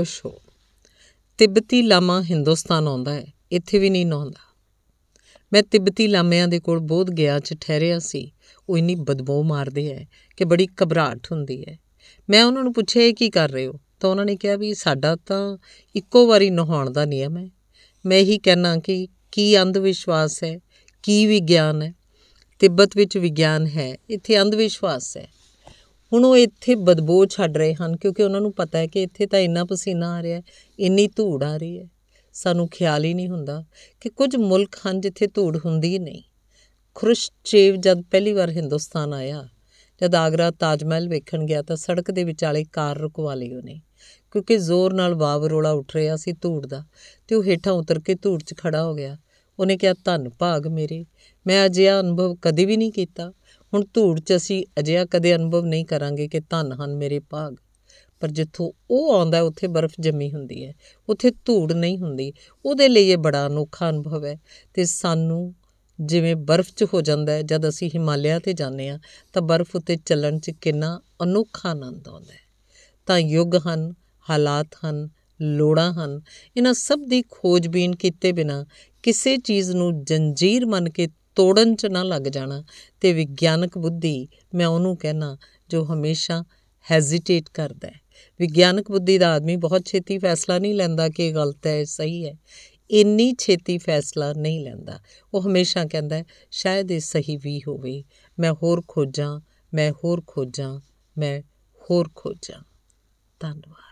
ਓਸ਼ੋ ਤਿੱਬਤੀ ਲਾਮਾ ਹਿੰਦੁਸਤਾਨ ਆਉਂਦਾ ਹੈ ਇੱਥੇ ਵੀ ਨਹੀਂ ਨਹਾਉਂਦਾ ਮੈਂ ਤਿੱਬਤੀ ਲਾਮਿਆਂ ਦੇ ਕੋਲ ਬੋਧ ਗਿਆ ਚ ਠਹਿਰਿਆ ਸੀ ਉਹ ਇੰਨੀ ਬਦਬੂ ਮਾਰਦੇ ਐ ਕਿ ਬੜੀ ਘਬਰਾਹਟ ਹੁੰਦੀ ਐ ਮੈਂ ਉਹਨਾਂ ਨੂੰ ਪੁੱਛਿਆ ਕੀ ਕਰ ਰਹੇ ਹੋ ਤਾਂ ਉਹਨਾਂ ਨੇ ਕਿਹਾ ਵੀ ਸਾਡਾ ਤਾਂ ਇੱਕੋ ਵਾਰੀ ਨਹਾਉਣ ਦਾ ਨਿਯਮ ਐ ਮੈਂ ਇਹੀ ਕਹਿਣਾ ਕਿ ਕੀ ਅੰਧ ਵਿਸ਼ਵਾਸ ਐ ਕੀ ਵਿਗਿਆਨ ਐ ਤਿੱਬਤ ਵਿੱਚ ਵਿਗਿਆਨ ਹੈ ਇੱਥੇ ਅੰਧ ਵਿਸ਼ਵਾਸ ਐ ਹੁਣ ਉਹ ਇੱਥੇ ਬਦਬੂ ਛੱਡ ਰਹੇ ਹਨ ਕਿਉਂਕਿ ਉਹਨਾਂ ਨੂੰ ਪਤਾ ਹੈ ਕਿ ਇੱਥੇ ਤਾਂ ਇੰਨਾ ਪਸੀਨਾ ਆ ਰਿਹਾ ਹੈ ਇੰਨੀ ਧੂੜ ਆ ਰਹੀ ਹੈ ਸਾਨੂੰ ਖਿਆਲ ਹੀ ਨਹੀਂ ਹੁੰਦਾ ਕਿ ਕੁਝ ਮੁਲਕ ਹਨ ਜਿੱਥੇ ਧੂੜ ਹੁੰਦੀ ਹੀ ਨਹੀਂ ਖੁਰਸ਼ਚੇਵ ਜਦ ਪਹਿਲੀ ਵਾਰ ਹਿੰਦੁਸਤਾਨ ਆਇਆ ਜਦ ਆਗਰਾ ਤਾਜ ਮਹਿਲ ਵੇਖਣ ਗਿਆ ਤਾਂ ਸੜਕ ਦੇ ਵਿਚਾਲੇ ਕਾਰ ਰੁਕਵਾ ਲਈ ਉਹਨੇ ਕਿਉਂਕਿ ਜ਼ੋਰ ਨਾਲ ਰੋਲਾ ਉੱਠ ਰਿਹਾ ਸੀ ਧੂੜ ਦਾ ਤੇ ਉਹ ਹੇਠਾਂ ਉਤਰ ਕੇ ਧੂੜ 'ਚ ਖੜਾ ਹੋ ਗਿਆ ਉਹਨੇ ਕਿਹਾ ਧੰਨ ਭਾਗ ਮੇਰੇ ਮੈਂ ਅਜਿਹਾ ਅਨੁਭਵ ਕਦੇ ਵੀ ਨਹੀਂ ਕੀਤਾ ਹੁਣ ਧੂੜ 'ਚ ਅਸੀਂ ਅਜਿਹਾ ਕਦੇ ਅਨੁਭਵ ਨਹੀਂ ਕਰਾਂਗੇ ਕਿ ਧੰਨ ਹਨ ਮੇਰੇ ਭਾਗ ਪਰ ਜਿੱਥੋਂ ਉਹ ਆਉਂਦਾ ਉੱਥੇ ਬਰਫ਼ ਜੰਮੀ ਹੁੰਦੀ ਹੈ ਉੱਥੇ ਧੂੜ ਨਹੀਂ ਹੁੰਦੀ ਉਹਦੇ ਲਈ ਇਹ ਬੜਾ ਅਨੋਖਾ ਅਨੁਭਵ ਹੈ ਤੇ ਸਾਨੂੰ ਜਿਵੇਂ ਬਰਫ਼ 'ਚ ਹੋ ਜਾਂਦਾ ਹੈ ਜਦ ਅਸੀਂ ਹਿਮਾਲਿਆ ਤੇ ਜਾਂਦੇ ਆ ਤਾਂ ਬਰਫ਼ ਉੱਤੇ ਚੱਲਣ 'ਚ ਕਿੰਨਾ ਅਨੋਖਾ ਆਨੰਦ ਆਉਂਦਾ ਹੈ ਤਾਂ ਯੁੱਗ ਹਨ ਹਾਲਾਤ ਹਨ ਲੋੜਾਂ ਹਨ ਇਹਨਾਂ ਸਭ ਦੀ ਖੋਜਬੀਨ ਕੀਤੇ ਬਿਨਾ ਕਿਸੇ ਚੀਜ਼ ਨੂੰ ਜੰਜੀਰ ਮੰਨ ਕੇ ਤੋੜਨ 'ਚ ਨਾ ਲੱਗ ਜਾਣਾ ਤੇ ਵਿਗਿਆਨਕ ਬੁੱਧੀ ਮੈਂ ਉਹਨੂੰ ਕਹਿਣਾ ਜੋ ਹਮੇਸ਼ਾ ਹੈਜ਼ਿਟੇਟ ਕਰਦਾ ਹੈ ਵਿਗਿਆਨਕ ਬੁੱਧੀ ਦਾ ਆਦਮੀ ਬਹੁਤ ਛੇਤੀ ਫੈਸਲਾ ਨਹੀਂ ਲੈਂਦਾ ਕਿ ਇਹ ਗਲਤ ਹੈ ਸਹੀ ਹੈ ਇੰਨੀ ਛੇਤੀ ਫੈਸਲਾ ਨਹੀਂ ਲੈਂਦਾ ਉਹ ਹਮੇਸ਼ਾ ਕਹਿੰਦਾ ਹੈ ਸ਼ਾਇਦ ਇਹ ਸਹੀ ਵੀ ਹੋਵੇ ਮੈਂ ਹੋਰ ਖੋਜਾਂ ਮੈਂ ਹੋਰ ਖੋਜਾਂ ਮੈਂ ਹੋਰ ਖੋਜਾਂ ਧੰਨਵਾਦ